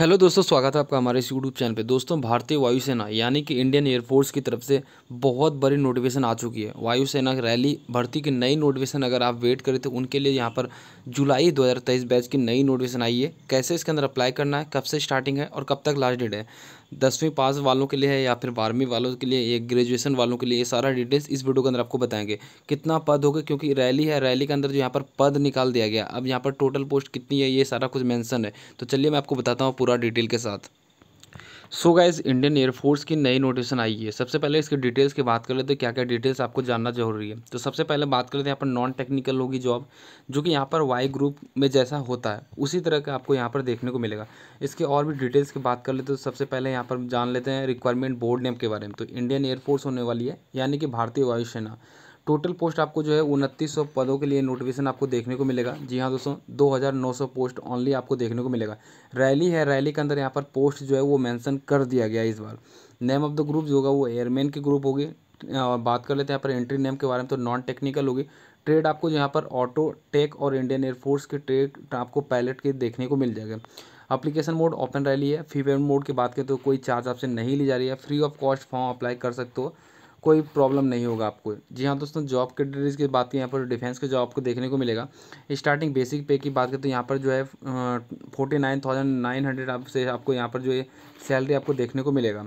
hello दोस्तों स्वागत है आपका हमारे इस यूट्यूब चैनल पे दोस्तों भारतीय वायुसेना यानी कि इंडियन एयरफोर्स की तरफ से बहुत बड़ी नोटिफिकेशन आ चुकी है वायुसेना रैली भर्ती की नई नोटिफिकेशन अगर आप वेट करें तो उनके लिए यहाँ पर जुलाई 2023 बैच की नई नोटिफिकेशन आई है कैसे इसके अंदर अप्लाई करना है कब से स्टार्टिंग है और कब तक लास्ट डेट है दसवीं पास वालों के लिए है या फिर बारहवीं वालों के लिए या ग्रेजुएशन वालों के लिए ये सारा डिटेल्स इस वीडियो के अंदर आपको बताएंगे कितना पद होगा क्योंकि रैली है रैली के अंदर जो यहाँ पर पद निकाल दिया गया अब यहाँ पर टोटल पोस्ट कितनी है ये सारा कुछ मैंसन है तो चलिए मैं आपको बताता हूँ पूरा डिटेल के साथ सो गाइज इंडियन एयरफोर्स की नई नोटिसन आई है सबसे पहले इसके डिटेल्स की बात कर लेते हैं क्या क्या डिटेल्स आपको जानना जरूरी है तो सबसे पहले बात कर लेते हैं यहाँ पर नॉन टेक्निकल होगी जॉब जो कि यहाँ पर वाई ग्रुप में जैसा होता है उसी तरह का आपको यहाँ पर देखने को मिलेगा इसके और भी डिटेल्स की बात कर लेते हैं तो सबसे पहले यहाँ पर जान लेते हैं रिक्वायरमेंट बोर्ड नेम के बारे में तो इंडियन एयरफोर्स होने वाली है यानी कि भारतीय वायुसेना टोटल पोस्ट आपको जो है उनतीस सौ पदों के लिए नोटिफिकेशन आपको देखने को मिलेगा जी हाँ दोस्तों दो हज़ार नौ सौ पोस्ट ऑनली आपको देखने को मिलेगा रैली है रैली के अंदर यहाँ पर पोस्ट जो है वो मैंसन कर दिया गया इस बार नेम ऑफ द ग्रुप जो होगा वो एयरमैन के ग्रुप होगी और बात कर लेते हैं यहाँ पर एंट्री नेम के बारे में तो नॉन टेक्निकल होगी ट्रेड आपको यहाँ पर ऑटो टेक और इंडियन एयरफोर्स के ट्रेड आपको पायलट के देखने को मिल जाएगा अप्लीकेशन मोड ओपन रैली है फी पेमेंट मोड की बात करें तो कोई चार्ज आपसे नहीं ली जा रही है free of cost form apply कर सकते हो कोई प्रॉब्लम नहीं होगा आपको जी हाँ दोस्तों जॉब कैटेगरीज की बात की यहाँ पर डिफेंस के जॉब को देखने को मिलेगा स्टार्टिंग बेसिक पे की बात करें तो यहाँ पर जो है forty nine thousand nine hundred आपसे आपको यहाँ पर जो है सैलरी आपको देखने को मिलेगा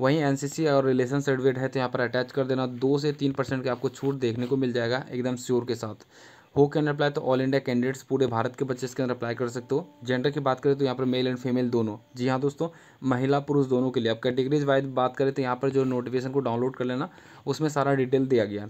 वहीं एनसीसी और रिलेशन सर्टिफिकेट है तो यहाँ पर अटैच कर देना दो से तीन परसेंट की आपको छूट देखने को मिल जाएगा एकदम श्योर के साथ हु कैन अप्लाई तो ऑल इंडिया कैंडिडेट्स पूरे भारत के बच्चे इसके अंदर अप्लाई कर सकते हो जेंडर की बात करें तो यहाँ पर मेल एंड फीमेल दोनों जी हाँ दोस्तों महिला पुरुष दोनों के लिए अब कैटेगरीज वाइज बात करें तो यहाँ पर जो नोटिफिकेशन को डाउनलोड कर लेना उसमें सारा डिटेल दिया गया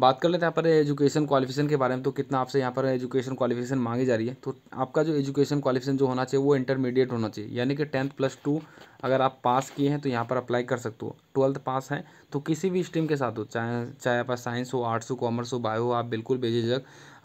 बात कर लेते हैं यहाँ पर एजुकेशन क्वालिफिकेशन के बारे में तो कितना आपसे यहाँ पर एजुकेशन क्वालिफिकेशन मांगी जा रही है तो आपका जो एजुकेशन क्वालिफिकेशन जो होना चाहिए वो इंटरमीडिएट होना चाहिए यानी कि टेंथ प्लस टू अगर आप पास किए हैं तो यहाँ पर अप्लाई कर सकते हो ट्वेल्थ पास है तो किसी भी स्ट्रीम के साथ हो चाहे चाहे आप साइंस हो आर्ट्स हो कॉमर्स हो बायो हो आप बिल्कुल बेझिझक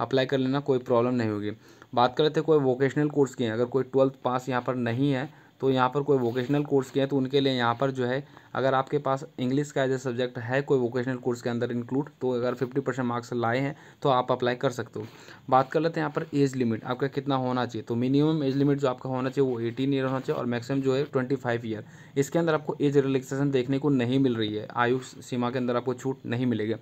अप्लाई कर लेना कोई प्रॉब्लम नहीं होगी बात कर लेते हैं कोई वोकेशनल कोर्स की है अगर कोई ट्वेल्थ पास यहाँ पर नहीं है तो यहाँ पर कोई वोकेशनल कोर्स किया है तो उनके लिए यहाँ पर जो है अगर आपके पास इंग्लिश का एज ए सब्जेक्ट है कोई वोकेशनल कोर्स के अंदर इंक्लूड तो अगर फिफ्टी परसेंट मार्क्स लाए हैं तो आप अप्लाई कर सकते हो बात कर लेते हैं यहाँ पर एज लिमिट आपका कितना होना चाहिए तो मिनिमम एज लिमिट जो आपका होना चाहिए वो एटीन ईयर होना चाहिए और मैक्सिमम जो है ट्वेंटी फाइव ईयर इसके अंदर आपको एज रिलेक्सेशन देखने को नहीं मिल रही है आयु सीमा के अंदर आपको छूट नहीं मिलेगी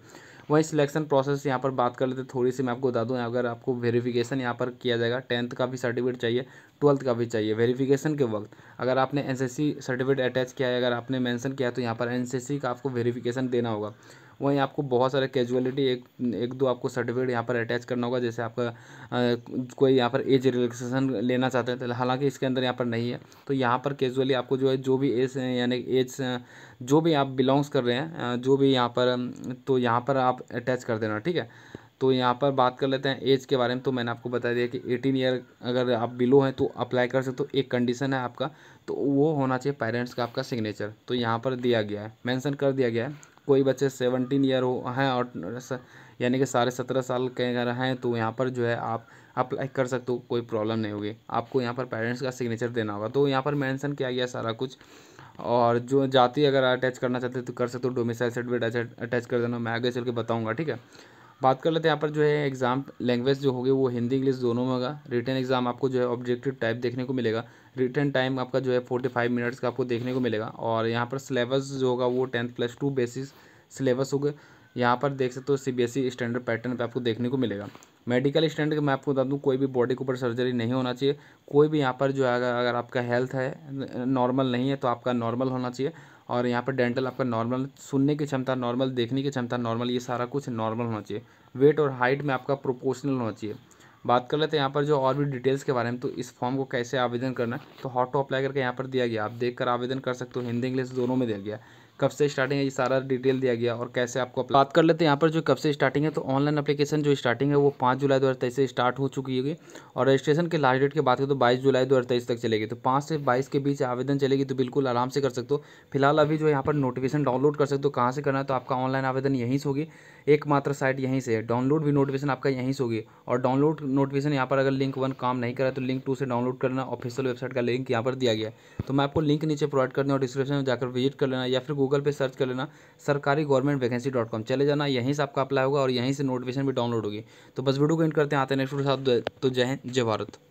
वहीं सिलेक्शन प्रोसेस यहाँ पर बात कर लेते थोड़ी सी मैं आपको बता दूँ अगर आपको वेरीफिकेशन यहाँ पर किया जाएगा टेंथ का भी सर्टिफिकेट चाहिए ट्वेल्थ का भी चाहिए वेरीफिकेशन के वक्त अगर आपने एन सर्टिफिकेट अटैच किया है अगर आपने मैंसन किया है तो यहाँ पर एन का आपको वेरीफिकेशन देना होगा वहीं आपको बहुत सारे कैजुअलिटी एक एक दो आपको सर्टिफिकेट यहाँ पर अटैच करना होगा जैसे आपका आ, कोई यहाँ पर एज रिलैक्सेशन लेना चाहते हैं तो हालांकि इसके अंदर यहाँ पर नहीं है तो यहाँ पर कैजुअली आपको जो है जो भी एज यानी एज जो भी आप बिलोंग्स कर रहे हैं जो भी यहाँ पर तो यहाँ पर आप अटैच कर देना ठीक है तो यहाँ पर बात कर लेते हैं एज के बारे में तो मैंने आपको बता दिया कि 18 ईयर अगर आप बिलो हैं तो अप्लाई कर सकते हो तो एक कंडीशन है आपका तो वो होना चाहिए पेरेंट्स का आपका सिग्नेचर तो यहाँ पर दिया गया है मेंशन कर दिया गया है कोई बच्चे सेवनटीन ईयर हो हैं और यानी कि साढ़े सत्रह साल के अगर हैं तो यहाँ पर जो है आप अप्लाई कर सकते हो कोई प्रॉब्लम नहीं होगी आपको यहाँ पर पेरेंट्स का सिग्नेचर देना होगा तो यहाँ पर मेंशन किया गया सारा कुछ और जो जाति अगर अटैच करना चाहते हो तो कर सकते हो डोमिसाइल सर्टिफिकेट अटैच कर देना मैं आगे चल के बताऊँगा ठीक है बात कर लेते हैं यहाँ पर जो है एग्ज़ाम लैंग्वेज जो होगी वो हिंदी इंग्लिश दोनों में होगा रिटर्न एग्ज़ाम आपको जो है ऑब्जेक्टिव टाइप देखने को मिलेगा रिटर्न टाइम आपका जो है फोर्टी फाइव मिनट्स का आपको देखने को मिलेगा और यहाँ पर सिलेबस जो होगा वो tenth plus two basis syllabus होगा यहाँ पर देख सकते हो C B S E standard pattern पर आपको देखने को मिलेगा मेडिकल स्टैंड मैं आपको बता दूँ कोई भी बॉडी के ऊपर सर्जरी नहीं होना चाहिए कोई भी यहाँ पर जो है अगर आपका हेल्थ है नॉर्मल नहीं है तो आपका नॉर्मल होना चाहिए और यहाँ पर डेंटल आपका नॉर्मल सुनने की क्षमता नॉर्मल देखने की क्षमता नॉर्मल ये सारा कुछ नॉर्मल होना चाहिए वेट और हाइट में आपका प्रोपोर्शनल होना चाहिए बात कर लेते हैं यहाँ पर जो और भी डिटेल्स के बारे में तो इस फॉर्म को कैसे आवेदन करना है तो हॉट टू अप्लाई करके यहाँ पर दिया गया आप देख कर आवेदन कर सकते हो हिंदी इंग्लिश दोनों में दिया गया कब से स्टार्टिंग है ये सारा डिटेल दिया गया और कैसे आपको बात कर लेते हैं यहाँ पर जो कब से स्टार्टिंग है तो ऑनलाइन अपलीकेशन जो स्टार्टिंग है वो पाँच जुलाई दो से स्टार्ट हो चुकी होगी और रजिस्ट्रेशन के लास्ट डेट की बात करें तो बाईस जुलाई दो तक चलेगी तो पाँच से बाईस के बीच आवेदन चलेगी तो बिल्कुल आराम से कर सकते हो फिलहाल अभी जो यहाँ पर नोटिफिकेशन डाउनलोड कर सकते हो कहाँ से करना है तो आपका ऑनलाइन आवेदन यहीं से होगी एकमात्र साइट यहीं से है डाउनलोड भी नोटिफिकेशन आपका यहीं से होगी और डाउनलोड नोटिफिकेशन यहाँ पर अगर लिंक वन काम नहीं करा तो लिंक टू से डाउनलोड करना ऑफिशियल वेबसाइट का लिंक यहाँ पर दिया गया तो मैं आपको लिंक नीचे प्रोवाइड कर दूँ और डिस्क्रिप्शन में जाकर विजिट कर लेना या फिर गूगल पर सर्च कर लेना सरकारी गवर्नमेंट वैकेंसी डॉट कॉम चले जाना यहीं से आपका अप्लाई होगा और यहीं से नोटिफिकेशन भी डाउनलोड होगी तो बस वीडियो को एंड करते हैं आते हैं नेक्स्ट वीडियो साथ तो जय हिंद जय भारत